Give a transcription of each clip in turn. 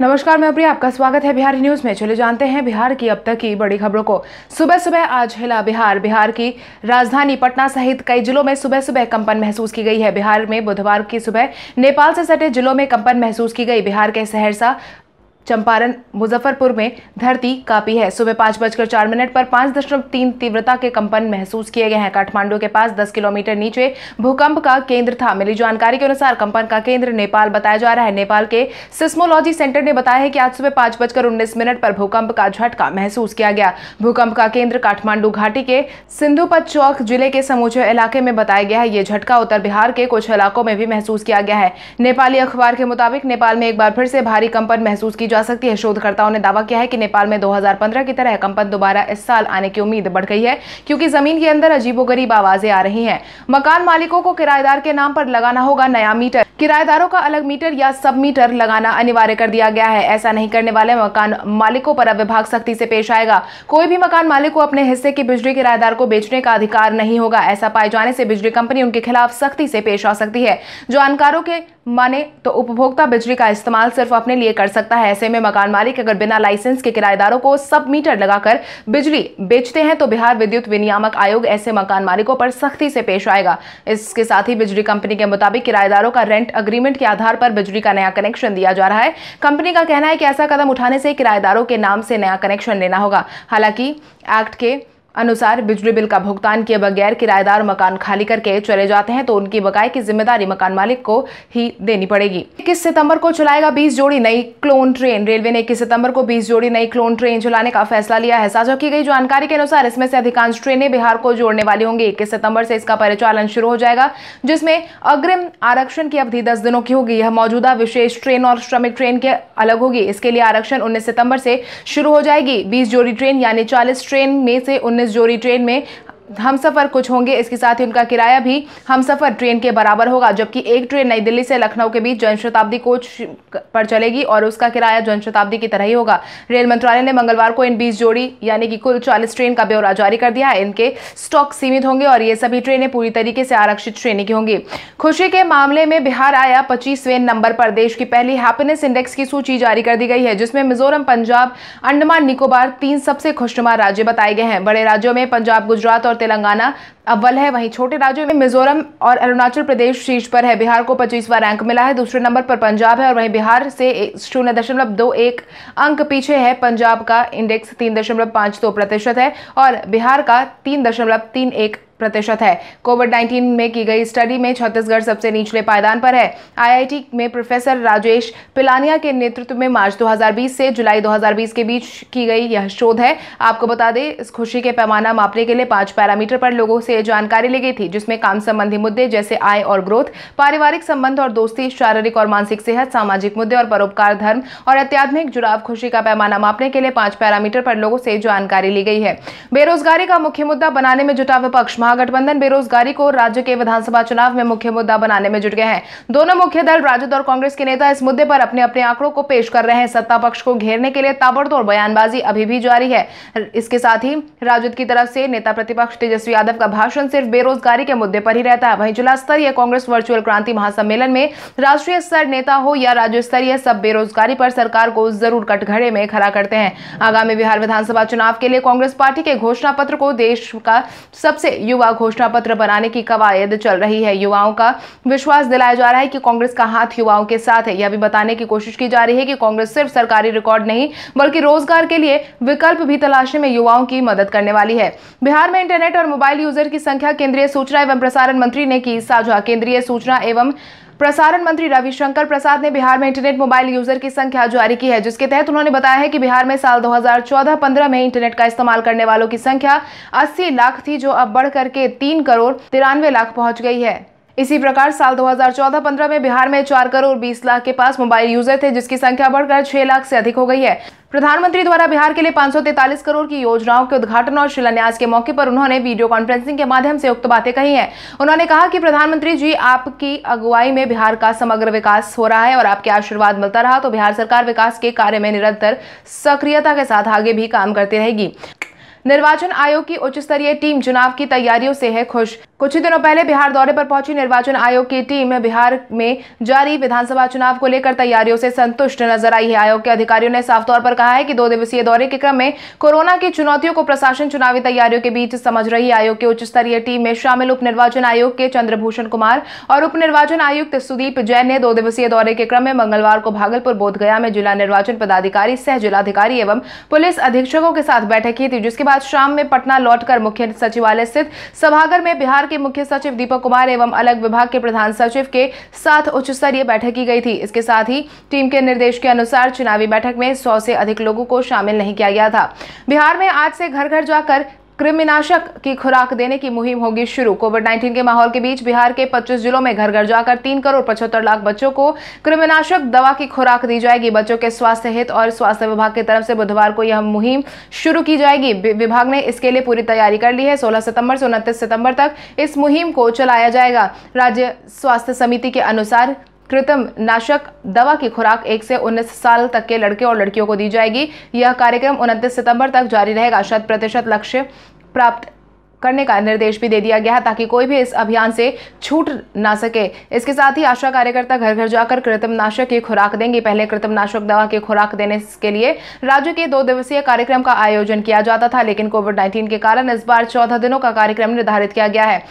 नमस्कार मैं प्रिया आपका स्वागत है बिहारी न्यूज में चले जानते हैं बिहार की अब तक की बड़ी खबरों को सुबह सुबह आज हिला बिहार बिहार की राजधानी पटना सहित कई जिलों में सुबह सुबह कंपन महसूस की गई है बिहार में बुधवार की सुबह नेपाल से सटे जिलों में कंपन महसूस की गई बिहार के सहरसा चंपारण मुजफ्फरपुर में धरती कापी है सुबह पाँच बजकर चार मिनट पर पाँच दशमलव तीन तीव्रता के कंपन महसूस किए गए हैं काठमांडू के पास दस किलोमीटर नीचे भूकंप का केंद्र था मिली जानकारी के अनुसार कंपन का केंद्र नेपाल बताया जा रहा है नेपाल के सिस्मोलॉजी सेंटर ने बताया है कि आज सुबह पाँच बजकर उन्नीस मिनट पर भूकंप का झटका महसूस किया गया भूकंप का केंद्र काठमांडू घाटी के सिंधुपत चौक जिले के समूचे इलाके में बताया गया है ये झटका उत्तर बिहार के कुछ इलाकों में भी महसूस किया गया है नेपाली अखबार के मुताबिक नेपाल में एक बार फिर से भारी कंपन महसूस की जा सकती है शोधकर्ताओं ने दावा किया है कि नेपाल में 2015 की तरह कंपन दोबारा इस साल आने की उम्मीद बढ़ गई है क्योंकि जमीन के अंदर अजीबोगरीब आवाजें आ रही हैं मकान मालिकों को किराएदार के नाम पर लगाना होगा नया मीटर किराएदारों का अलग मीटर या सब मीटर लगाना अनिवार्य कर दिया गया है ऐसा नहीं करने वाले मकान मालिकों पर अब विभाग सख्ती से पेश आएगा कोई भी मकान मालिक को अपने हिस्से की बिजली किराएदार को बेचने का अधिकार नहीं होगा ऐसा पाए जाने से बिजली कंपनी उनके खिलाफ सख्ती से पेश आ सकती है जानकारों के माने तो उपभोक्ता बिजली का इस्तेमाल सिर्फ अपने लिए कर सकता है ऐसे ऐसे में मकान मालिक अगर बिना लाइसेंस के किराएदारों को सब मीटर लगाकर बिजली बेचते हैं तो बिहार विद्युत विनियामक आयोग ऐसे मकान मालिकों पर सख्ती से पेश आएगा इसके साथ ही बिजली कंपनी के मुताबिक किराएदारों का रेंट अग्रीमेंट के आधार पर बिजली का नया कनेक्शन दिया जा रहा है कंपनी का कहना है कि ऐसा कदम उठाने से किराएदारों के नाम से नया कनेक्शन लेना होगा हालांकि एक्ट के अनुसार बिजली बिल का भुगतान किए बगैर किराएदार मकान खाली करके चले जाते हैं तो उनकी बकाए की जिम्मेदारी मकान मालिक को ही देनी पड़ेगी इक्कीस सितंबर को चलाएगा बीस जोड़ी नई क्लोन ट्रेन रेलवे ने इक्कीस सितंबर को बीस जोड़ी नई क्लोन ट्रेन चलाने का फैसला लिया है साझा की गई जानकारी के अनुसार इसमें से अधिकांश ट्रेनें बिहार को जोड़ने वाली होंगी इक्कीस सितंबर से इसका परिचालन शुरू हो जाएगा जिसमें अग्रिम आरक्षण की अवधि दस दिनों की होगी यह मौजूदा विशेष ट्रेन और श्रमिक ट्रेन के अलग होगी इसके लिए आरक्षण उन्नीस सितंबर से शुरू हो जाएगी बीस जोड़ी ट्रेन यानी चालीस ट्रेन में से उन्नीस एक्सप्रेस जोरी ट्रेन में हम सफ़र कुछ होंगे इसके साथ ही उनका किराया भी हम सफ़र ट्रेन के बराबर होगा जबकि एक ट्रेन नई दिल्ली से लखनऊ के बीच जनशताब्दी कोच पर चलेगी और उसका किराया जनशताब्दी की तरह ही होगा रेल मंत्रालय ने मंगलवार को इन बीस जोड़ी यानी कि कुल चालीस ट्रेन का ब्यौरा जारी कर दिया है इनके स्टॉक सीमित होंगे और ये सभी ट्रेनें पूरी तरीके से आरक्षित श्रेणी की होंगी खुशी के मामले में बिहार आया पच्चीसवें नंबर पर देश की पहली हैप्पीनेस इंडेक्स की सूची जारी कर दी गई है जिसमें मिजोरम पंजाब अंडमान निकोबार तीन सबसे खुशनुमा राज्य बताए गए हैं बड़े राज्यों में पंजाब गुजरात और और तेलंगाना अव्वल है वहीं छोटे राज्यों में मिजोरम और अरुणाचल प्रदेश शीर्ष पर है बिहार को पच्चीसवा रैंक मिला है दूसरे नंबर पर पंजाब है और वहीं बिहार से शून्य दशमलव दो एक अंक पीछे है पंजाब का इंडेक्स तीन दशमलव पांच दो प्रतिशत है और बिहार का तीन दशमलव तीन एक प्रतिशत है कोविड 19 में की गई स्टडी में छत्तीसगढ़ सबसे निचले पायदान पर है आईआईटी में प्रोफेसर राजेश पिलानिया के नेतृत्व में मार्च 2020 से जुलाई 2020 के बीच की गई यह शोध है आपको बता दें इस खुशी के पैमाना मापने के लिए पांच पैरामीटर पर लोगों से से जानकारी ली गई थी जिसमें काम संबंधी मुद्दे जैसे आय और ग्रोथ पारिवारिक संबंध और दोस्ती शारीरिक और मानसिक सेहत सामाजिक मुद्दे और परोपकार धर्म और अत्याधुनिक जुड़ाव खुशी का पैमाना मापने के लिए पांच पैरामीटर पर लोगों से जानकारी ली गई है बेरोजगारी का मुख्य मुद्दा बनाने में जुटा विपक्ष महागठबंधन बेरोजगारी को राज्य के विधानसभा चुनाव में मुख्य मुद्दा बनाने में जुट गए हैं दोनों मुख्य दल राजद और कांग्रेस के नेता इस मुद्दे पर अपने अपने आंकड़ों को पेश कर रहे हैं सत्ता पक्ष को घेरने के लिए ताबड़तोड़ बयानबाजी अभी भी जारी है इसके साथ ही राजद की तरफ से नेता प्रतिपक्ष तेजस्वी यादव का भाषण सिर्फ बेरोजगारी के मुद्दे पर ही रहता है वहीं जिला स्तरीय कांग्रेस वर्चुअल क्रांति महासम्मेलन में राष्ट्रीय स्तर नेता हो या राज्य स्तरीय सब बेरोजगारी पर सरकार को जरूर कटघरे में खड़ा करते हैं आगामी बिहार विधानसभा चुनाव के लिए कांग्रेस पार्टी के घोषणा पत्र को देश का सबसे युवा घोषणा पत्र बनाने की कवायद चल रही है युवाओं का विश्वास दिलाया जा रहा है कि कांग्रेस का हाथ युवाओं के साथ है यह भी बताने की कोशिश की जा रही है कि कांग्रेस सिर्फ सरकारी रिकॉर्ड नहीं बल्कि रोजगार के लिए विकल्प भी तलाशने में युवाओं की मदद करने वाली है बिहार में इंटरनेट और मोबाइल यूजर की की संख्या केंद्रीय सूचना एवं प्रसारण मंत्री ने की साझा केंद्रीय सूचना एवं प्रसारण मंत्री रविशंकर प्रसाद ने बिहार में इंटरनेट मोबाइल यूजर की संख्या जारी की है जिसके तहत उन्होंने बताया है कि बिहार में साल 2014-15 में इंटरनेट का इस्तेमाल करने वालों की संख्या 80 लाख थी जो अब बढ़ करके 3 करोड़ तिरानवे लाख पहुंच गई है इसी प्रकार साल 2014-15 में बिहार में 4 करोड़ 20 लाख के पास मोबाइल यूजर थे जिसकी संख्या बढ़कर 6 लाख से अधिक हो गई है प्रधानमंत्री द्वारा बिहार के लिए पांच करोड़ की योजनाओं के उद्घाटन और शिलान्यास के मौके पर उन्होंने वीडियो कॉन्फ्रेंसिंग के माध्यम से उक्त बातें कही हैं उन्होंने कहा कि प्रधानमंत्री जी आपकी अगुवाई में बिहार का समग्र विकास हो रहा है और आपके आशीर्वाद मिलता रहा तो बिहार सरकार विकास के कार्य में निरंतर सक्रियता के साथ आगे भी काम करती रहेगी निर्वाचन आयोग की उच्च स्तरीय टीम चुनाव की तैयारियों से है खुश कुछ ही दिनों पहले बिहार दौरे पर पहुंची निर्वाचन आयोग की टीम बिहार में जारी विधानसभा चुनाव को लेकर तैयारियों से संतुष्ट नजर आई है आयोग के अधिकारियों ने साफ तौर पर कहा है कि दो दिवसीय दौरे के क्रम में कोरोना की चुनौतियों को प्रशासन चुनावी तैयारियों के बीच समझ रही आयोग की उच्च स्तरीय टीम में शामिल उप निर्वाचन आयोग के चंद्रभूषण कुमार और उप निर्वाचन आयुक्त सुदीप जैन ने दो दिवसीय दौरे के क्रम में मंगलवार को भागलपुर बोधगया में जिला निर्वाचन पदाधिकारी सह जिलाधिकारी एवं पुलिस अधीक्षकों के साथ बैठक की थी जिसके बाद शाम में पटना लौटकर मुख्य सचिवालय स्थित सभागर में बिहार सरकार के मुख्य सचिव दीपक कुमार एवं अलग विभाग के प्रधान सचिव के साथ उच्च स्तरीय बैठक की गई थी इसके साथ ही टीम के निर्देश के अनुसार चुनावी बैठक में सौ से अधिक लोगों को शामिल नहीं किया गया था बिहार में आज से घर घर जाकर कृमिनाशक की खुराक देने की मुहिम होगी शुरू कोविड 19 के माहौल के बीच बिहार के 25 जिलों में घर घर जाकर 3 करोड़ पचहत्तर लाख बच्चों को कृमिनाशक दवा की खुराक दी जाएगी बच्चों के स्वास्थ्य हित और स्वास्थ्य विभाग की तरफ से बुधवार को यह मुहिम शुरू की जाएगी विभाग ने इसके लिए पूरी तैयारी कर ली है सोलह सितम्बर से उनतीस सितम्बर तक इस मुहिम को चलाया जाएगा राज्य स्वास्थ्य समिति के अनुसार कृत्रिम नाशक दवा की खुराक एक से उन्नीस साल तक के लड़के और लड़कियों को दी जाएगी यह कार्यक्रम उनतीस सितंबर तक जारी रहेगा शत प्रतिशत लक्ष्य प्राप्त करने का निर्देश भी दे दिया गया है ताकि कोई भी इस अभियान से छूट ना सके इसके साथ ही आशा कार्यकर्ता घर घर जाकर कृत्रिम नाशक की खुराक देंगे पहले कृत्रिम नाशक दवा की खुराक देने के लिए राज्य के दो दिवसीय कार्यक्रम का आयोजन किया जाता था लेकिन कोविड नाइन्टीन के कारण इस बार चौदह दिनों का कार्यक्रम निर्धारित किया गया है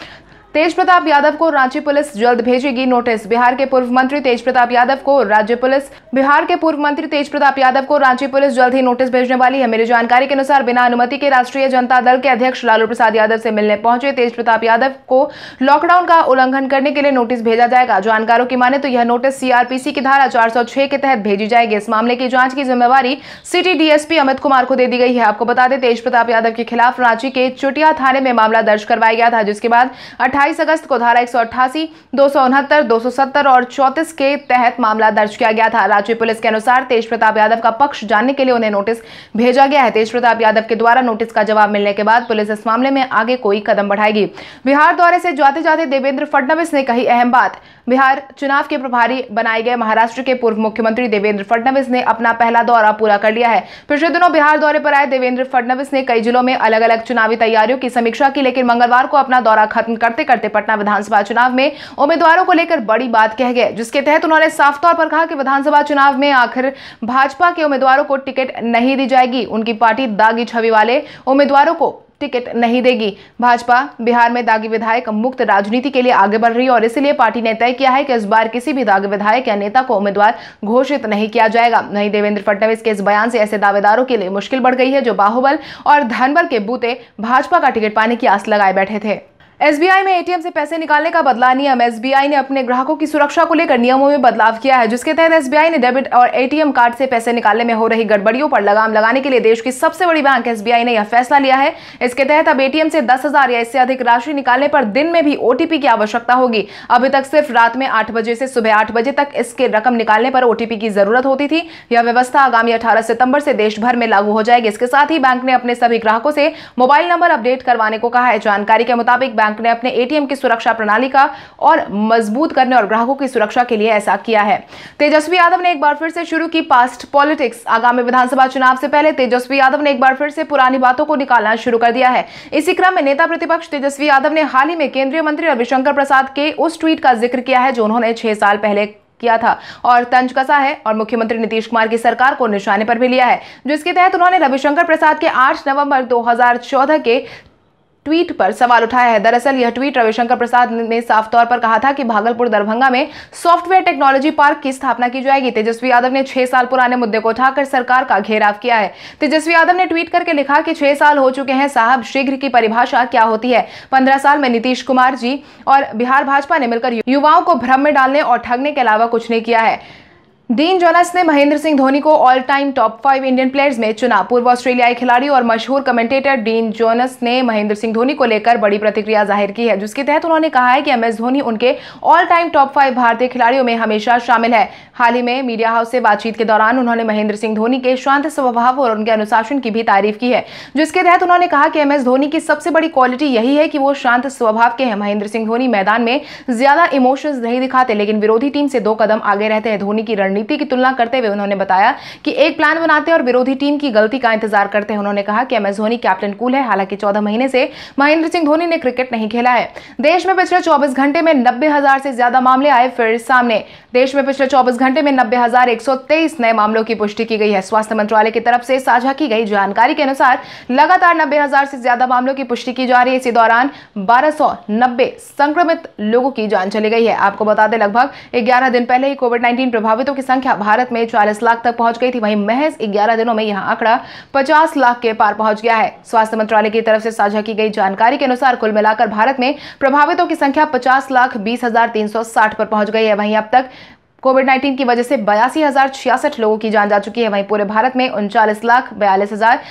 तेज प्रताप यादव को रांची पुलिस जल्द भेजेगी नोटिस बिहार के पूर्व मंत्री तेज प्रताप यादव को राज्य पुलिस बिहार के पूर्व मंत्री तेज प्रताप यादव को रांची पुलिस जल्द ही नोटिस भेजने वाली है मेरी जानकारी के अनुसार बिना अनुमति के राष्ट्रीय जनता दल के अध्यक्ष लालू प्रसाद यादव से मिलने पहुंचे तेज प्रताप यादव को लॉकडाउन का उल्लंघन करने के लिए नोटिस भेजा जाएगा जानकारों की माने तो यह नोटिस सीआरपीसी की धारा चार के तहत भेजी जाएगी इस मामले की जांच की जिम्मेवारी सिटी डीएसपी अमित कुमार को दे दी गई है आपको बता दें तेज प्रताप यादव के खिलाफ रांची के चुटिया थाने में मामला दर्ज करवाया गया था जिसके बाद अठारह 28 अगस्त को धारा एक सौ अट्ठासी और चौतीस के तहत मामला दर्ज किया गया था राज्य पुलिस के अनुसार तेज प्रताप यादव का पक्ष जानने के लिए उन्हें नोटिस भेजा गया है तेज प्रताप यादव के द्वारा नोटिस का जवाब मिलने के बाद पुलिस इस मामले में आगे कोई कदम बढ़ाएगी बिहार दौरे से जाते जाते देवेंद्र फडणवीस ने कही अहम बात बिहार चुनाव के प्रभारी बनाए गए महाराष्ट्र के पूर्व मुख्यमंत्री देवेंद्र फडणवीस ने अपना पहला दौरा पूरा कर लिया है पिछले दिनों बिहार दौरे पर आए देवेंद्र फडणवीस ने कई जिलों में अलग अलग चुनावी तैयारियों की समीक्षा की लेकिन मंगलवार को अपना दौरा खत्म करते करते करते पटना विधानसभा चुनाव में उम्मीदवारों को लेकर बड़ी बात कह गए जिसके तहत उन्होंने साफ तौर पर कहा कि विधानसभा चुनाव में आखिर भाजपा के उम्मीदवारों को टिकट नहीं दी जाएगी उनकी पार्टी दागी छवि वाले उम्मीदवारों को टिकट नहीं देगी भाजपा बिहार में दागी विधायक मुक्त राजनीति के लिए आगे बढ़ रही है और इसलिए पार्टी ने तय किया है कि इस बार किसी भी दागी विधायक या नेता को उम्मीदवार घोषित नहीं किया जाएगा नहीं देवेंद्र फडणवीस के इस बयान से ऐसे दावेदारों के लिए मुश्किल बढ़ गई है जो बाहुबल और धनबल के बूते भाजपा का टिकट पाने की आस लगाए बैठे थे एसबीआई में एटीएम से पैसे निकालने का बदला नियम एसबीआई ने अपने ग्राहकों की सुरक्षा को लेकर नियमों में बदलाव किया है जिसके तहत एसबीआई ने डेबिट और एटीएम कार्ड से पैसे निकालने में हो रही गड़बड़ियों पर लगाम लगाने के लिए देश की सबसे बड़ी बैंक एसबीआई ने यह फैसला लिया है इसके तहत अब एटीएम से दस हजार या इससे अधिक राशि निकालने पर दिन में भी ओटीपी की आवश्यकता होगी अभी तक सिर्फ रात में आठ बजे से सुबह आठ बजे तक इसके रकम निकालने पर ओटीपी की जरूरत होती थी यह व्यवस्था आगामी अठारह सितंबर से देश भर में लागू हो जाएगी इसके साथ ही बैंक ने अपने सभी ग्राहकों से मोबाइल नंबर अपडेट करवाने को कहा है जानकारी के मुताबिक बैंक ने अपने एटीएम की सुरक्षा प्रणाली का और मजबूत करने और ग्राहकों की सुरक्षा के लिए ऐसा किया है तेजस्वी यादव ने एक बार फिर से शुरू की पास्ट पॉलिटिक्स आगामी विधानसभा चुनाव से पहले तेजस्वी यादव ने एक बार फिर से पुरानी बातों को निकालना शुरू कर दिया है इसी क्रम में नेता प्रतिपक्ष तेजस्वी यादव ने हाल ही में केंद्रीय मंत्री रविशंकर प्रसाद के उस ट्वीट का जिक्र किया है जो उन्होंने छह साल पहले किया था और तंज कसा है और मुख्यमंत्री नीतीश कुमार की सरकार को निशाने पर भी लिया है जिसके तहत उन्होंने रविशंकर प्रसाद के 8 नवंबर 2014 के ट्वीट पर सवाल उठाया है दरअसल यह ट्वीट रविशंकर प्रसाद ने साफ तौर पर कहा था कि भागलपुर दरभंगा में सॉफ्टवेयर टेक्नोलॉजी पार्क की स्थापना की जाएगी तेजस्वी यादव ने छह साल पुराने मुद्दे को उठाकर सरकार का घेराव किया है तेजस्वी यादव ने ट्वीट करके लिखा कि छह साल हो चुके हैं साहब शीघ्र की परिभाषा क्या होती है पंद्रह साल में नीतीश कुमार जी और बिहार भाजपा ने मिलकर युवाओं को भ्रम में डालने और ठगने के अलावा कुछ नहीं किया है डीन जोनस ने महेंद्र सिंह धोनी को all time top five Indian players में चुना पूर्व ऑस्ट्रेलियाई खिलाड़ी और मशहूर कमेंटेटर डीन जोनस ने महेंद्र सिंह धोनी को लेकर बड़ी प्रतिक्रिया जाहिर की है जिसके तहत उन्होंने कहा है कि एम एस धोनी उनके ऑल टाइम टॉप फाइव भारतीय खिलाड़ियों में हमेशा शामिल है हाल ही में मीडिया हाउस से बातचीत के दौरान उन्होंने महेंद्र सिंह धोनी के शांत स्वभाव और उनके अनुशासन की भी तारीफ की है जिसके तहत उन्होंने कहा कि एम एस धोनी की सबसे बड़ी क्वालिटी यही है कि वो शांत स्वभाव के हैं महेंद्र सिंह धोनी मैदान में ज्यादा इमोशंस नहीं दिखाते लेकिन विरोधी टीम से दो कदम आगे रहते हैं धोनी की रणनीति रणनीति की तुलना करते हुए उन्होंने बताया कि एक प्लान बनाते और विरोधी टीम की गलती का इंतजार करते हैं उन्होंने कहा कि M S Dhoni captain cool है हालांकि चौदह महीने से महेंद्र सिंह धोनी ने क्रिकेट नहीं खेला है देश में पिछले चौबीस घंटे में नब्बे से ज्यादा मामले आए फिर सामने देश में पिछले चौबीस घंटे में नब्बे नए मामलों की पुष्टि की गई है स्वास्थ्य मंत्रालय की तरफ से साझा की गई जानकारी के अनुसार लगातार नब्बे से ज्यादा मामलों की पुष्टि की जा रही है इसी दौरान बारह संक्रमित लोगों की जान चली गई है आपको बता दें लगभग 11 दिन पहले ही कोविड 19 प्रभावितों की संख्या भारत में 40 लाख तक पहुंच गई थी वहीं महज 11 दिनों में यह आंकड़ा 50 लाख के पार पहुंच गया है स्वास्थ्य मंत्रालय की तरफ से साझा की गई जानकारी के अनुसार कुल मिलाकर भारत में प्रभावितों की संख्या पचास लाख बीस पर पहुंच गई है वहीं अब तक कोविड 19 की वजह से बयासी हजार छियासठ लोगों की जान जा चुकी है वहीं पूरे भारत में उनचालीस लाख बयालीस हजार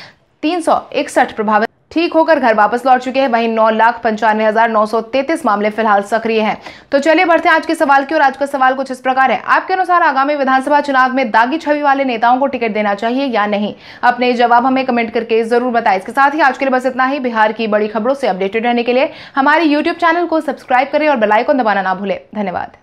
तीन सौ इकसठ प्रभावित ठीक होकर घर वापस लौट चुके हैं वहीं नौ लाख पंचानवे हजार नौ सौ तैतीस मामले फिलहाल सक्रिय हैं तो चलिए बढ़ते हैं आज के सवाल की और आज का सवाल कुछ इस प्रकार है आपके अनुसार आगामी विधानसभा चुनाव में दागी छवि वाले नेताओं को टिकट देना चाहिए या नहीं अपने जवाब हमें कमेंट करके जरूर बताएं इसके साथ ही आज के लिए बस इतना ही बिहार की बड़ी खबरों से अपडेटेड रहने के लिए हमारे यूट्यूब चैनल को सब्सक्राइब करें और बेलाइकॉन दबाना ना भूलें धन्यवाद